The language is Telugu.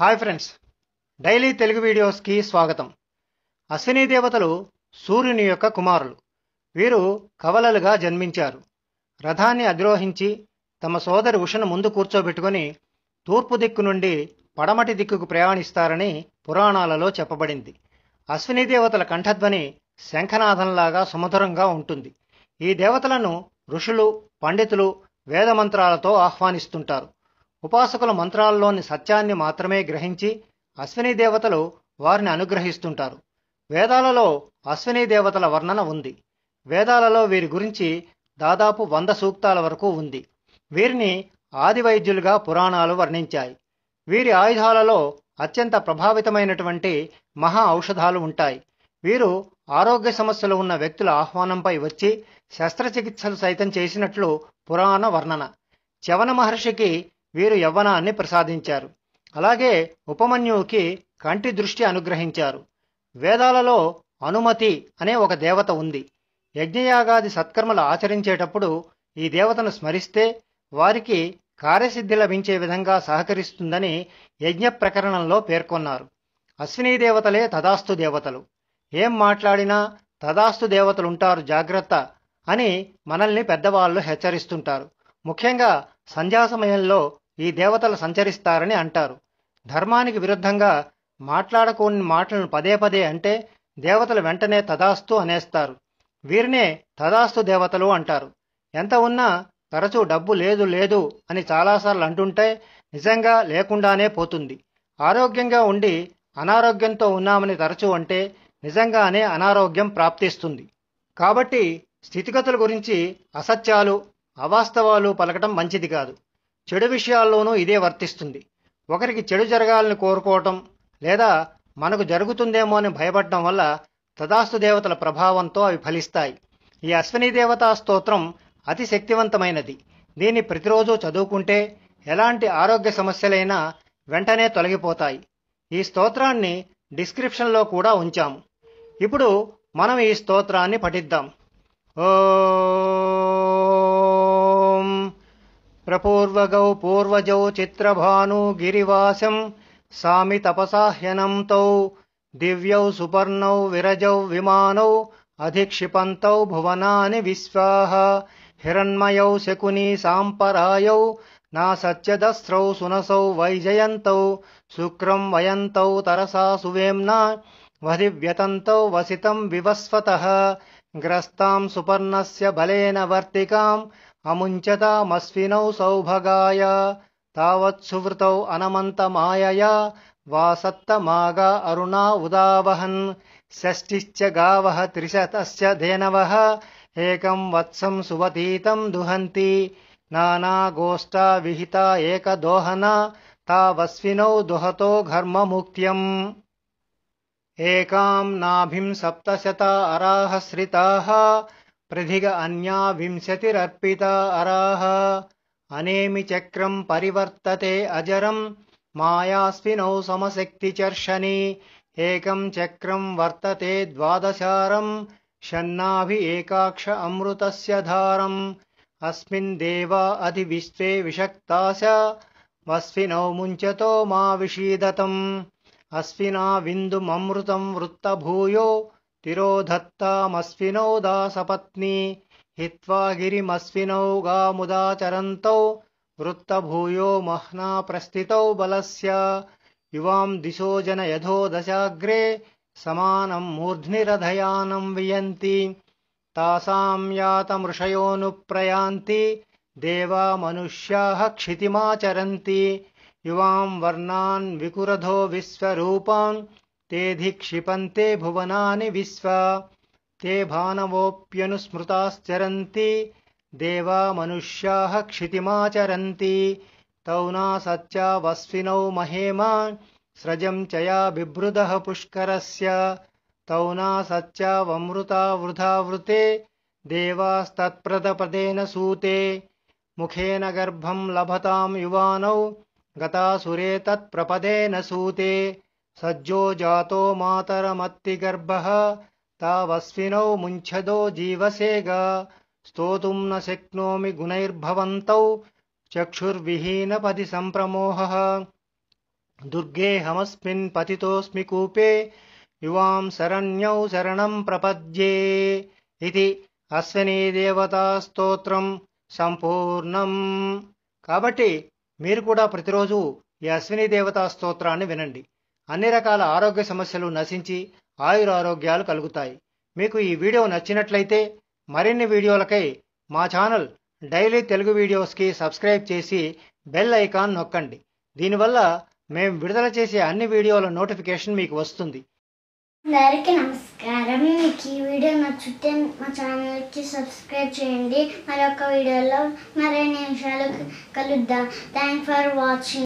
హాయ్ ఫ్రెండ్స్ డైలీ తెలుగు వీడియోస్కి స్వాగతం అశ్విని దేవతలు సూర్యుని యొక్క కుమారులు వీరు కవలలుగా జన్మించారు రథాన్ని అధిరోహించి తమ సోదరి ఉషను ముందు కూర్చోబెట్టుకొని తూర్పు దిక్కు నుండి పడమటి దిక్కుకు ప్రయాణిస్తారని పురాణాలలో చెప్పబడింది అశ్విని దేవతల కంఠధ్వని శంఖనాథంలాగా సుమధురంగా ఉంటుంది ఈ దేవతలను ఋషులు పండితులు వేదమంత్రాలతో ఆహ్వానిస్తుంటారు ఉపాసకుల మంత్రాల్లోని సత్యాన్ని మాత్రమే గ్రహించి అశ్విని దేవతలు వారిని అనుగ్రహిస్తుంటారు వేదాలలో అశ్విని దేవతల వర్ణన ఉంది వేదాలలో వీరి గురించి దాదాపు వంద సూక్తాల వరకు ఉంది వీరిని ఆదివైద్యులుగా పురాణాలు వర్ణించాయి వీరి ఆయుధాలలో అత్యంత ప్రభావితమైనటువంటి మహా ఔషధాలు ఉంటాయి వీరు ఆరోగ్య సమస్యలు ఉన్న వ్యక్తుల ఆహ్వానంపై వచ్చి శస్త్రచికిత్సలు సైతం చేసినట్లు పురాణ వర్ణన చవన మహర్షికి వీరు యవ్వనాన్ని ప్రసాదించారు అలాగే ఉపమన్యువుకి కంటి దృష్టి అనుగ్రహించారు వేదాలలో అనుమతి అనే ఒక దేవత ఉంది యజ్ఞయాగాది సత్కర్మలు ఆచరించేటప్పుడు ఈ దేవతను స్మరిస్తే వారికి కార్యసిద్ధి లభించే విధంగా సహకరిస్తుందని యజ్ఞ ప్రకరణంలో పేర్కొన్నారు అశ్వినీ దేవతలే తదాస్తు దేవతలు ఏం మాట్లాడినా తదాస్తు దేవతలుంటారు జాగ్రత్త అని మనల్ని పెద్దవాళ్ళు హెచ్చరిస్తుంటారు ముఖ్యంగా సంధ్యా సమయంలో ఈ దేవతలు సంచరిస్తారని అంటారు ధర్మానికి విరుద్ధంగా మాట్లాడకూని మాటలను పదే పదే అంటే దేవతలు వెంటనే తదాస్తు అనేస్తారు వీరినే తదాస్తు దేవతలు అంటారు ఎంత ఉన్నా తరచూ డబ్బు లేదు లేదు అని చాలాసార్లు అంటుంటే నిజంగా లేకుండానే పోతుంది ఆరోగ్యంగా ఉండి అనారోగ్యంతో ఉన్నామని తరచూ అంటే నిజంగానే అనారోగ్యం ప్రాప్తిస్తుంది కాబట్టి స్థితిగతుల గురించి అసత్యాలు అవాస్తవాలు పలకటం మంచిది కాదు చెడు విషయాల్లోనూ ఇదే వర్తిస్తుంది ఒకరికి చెడు జరగాలని కోరుకోవటం లేదా మనకు జరుగుతుందేమో అని భయపడటం వల్ల తదాస్తు దేవతల ప్రభావంతో అవి ఫలిస్తాయి ఈ అశ్విని దేవతా స్తోత్రం అతి శక్తివంతమైనది దీన్ని ప్రతిరోజు చదువుకుంటే ఎలాంటి ఆరోగ్య సమస్యలైనా వెంటనే తొలగిపోతాయి ఈ స్తోత్రాన్ని డిస్క్రిప్షన్లో కూడా ఉంచాము ఇప్పుడు మనం ఈ స్తోత్రాన్ని పఠిద్దాం ఓ प्रपूर्वगौ पूर्वजौ गिरिवासम् सामि तौ दिव्यौ सुपर्णौ विरजौ विमानौ अधिक्षिपन्तौ भुवनानि विश्वाः हिरण्मयौ शकुनी साम्परायौ नासच्चदस्रौ सुनसौ वैजयन्तौ शुक्रम् वयन्तौ तरसा सुवेम्ना वधिव्यतन्तौ वसितम् विवस्वतः ग्रस्ताम् सुपर्णस्य बलेन वर्तिकाम् अमुञ्चतामस्विनौ सौभगाय तावत्सुवृतौ अनमन्तमायया सत्तमागा अरुणा उदावहन् षष्टिश्च गावः त्रिशतस्य धेनवः एकं वत्सं सुवतीतम् दुहन्ती नानागोष्ठा विहिता एकदोहना तावस्विनौ दुहतो घर्ममुक्त्यम् एकाम् नाभिम् सप्तशता अराहस्रिताः प्रधिग अन्या विंशतिरर्पिता अराह अनेमि चक्रम् परिवर्तते अजरम् मायास्विनौ समशक्तिचर्षनि एकं चक्रम् वर्तते द्वादशारम् षन्नाभि एकाक्ष अमृतस्य धारम् अस्मिन् देवा अधिविश्वे विषक्ता च वस्विनौ मुञ्चतो मा विषीदतम् अश्विनाविन्दुमममृतम् वृत्तभूयो तिरोधत्तामस्विनौ दासपत्नी हित्वा गिरिमस्विनौ गामुदाचरन्तौ वृत्तभूयो मह्ना प्रस्थितौ बलस्य युवां दिशो जनयधो दशाग्रे समानं मूर्ध्निरधयानं वियन्ति तासां यातमृषयोऽनुप्रयान्ति देवा मनुष्याः क्षितिमाचरन्ति युवां वर्णान् विकुरधो विश्वरूपान् ते धिक्षिपन्ते भुवनानि विश्वा ते भानवोऽप्यनुस्मृताश्चरन्ति देवा मनुष्याः क्षितिमाचरन्ति तौ न सच्चा वस्विनौ महेमा स्रजं चया बिभृदः पुष्करस्य तौ न सच्चावमृतावृदावृते देवास्तत्प्रदपदेन सूते मुखेन गर्भं लभतां युवानौ गतासुरे तत्प्रपदेन सूते సజ్జో జాతో మాతరమత్తి గర్భ తావస్వినౌ ముంఛదో జీవసేగా స్తోతుం న శక్నోమి గుణైర్భవంతౌ చక్షుర్విహీన పది సంప్రమోహ దుర్గేహమస్మిన్ పతితోస్మి కూపే యువాం శరణ్యౌ శరణం ప్రపద్యే ఇది దేవతా స్తోత్రం సంపూర్ణం కాబట్టి మీరు కూడా ప్రతిరోజు ఈ అశ్విని దేవతా స్తోత్రాన్ని వినండి అన్ని రకాల ఆరోగ్య సమస్యలు నశించి ఆయురారోగ్యాలు కలుగుతాయి మీకు ఈ వీడియో నచ్చినట్లయితే మరిన్ని వీడియోలకై మా ఛానల్ డైలీ తెలుగు వీడియోస్కి సబ్స్క్రైబ్ చేసి బెల్ ఐకాన్ నొక్కండి దీనివల్ల మేము విడుదల చేసే అన్ని వీడియోల నోటిఫికేషన్ మీకు వస్తుంది అందరికి నమస్కారం మీకు ఈ వీడియో నచ్చితే మా ఛానల్కి సబ్స్క్రైబ్ చేయండి మరొక వీడియోలో మరిన్ని నిమిషాలు కలుద్దాం థ్యాంక్ ఫర్ వాచింగ్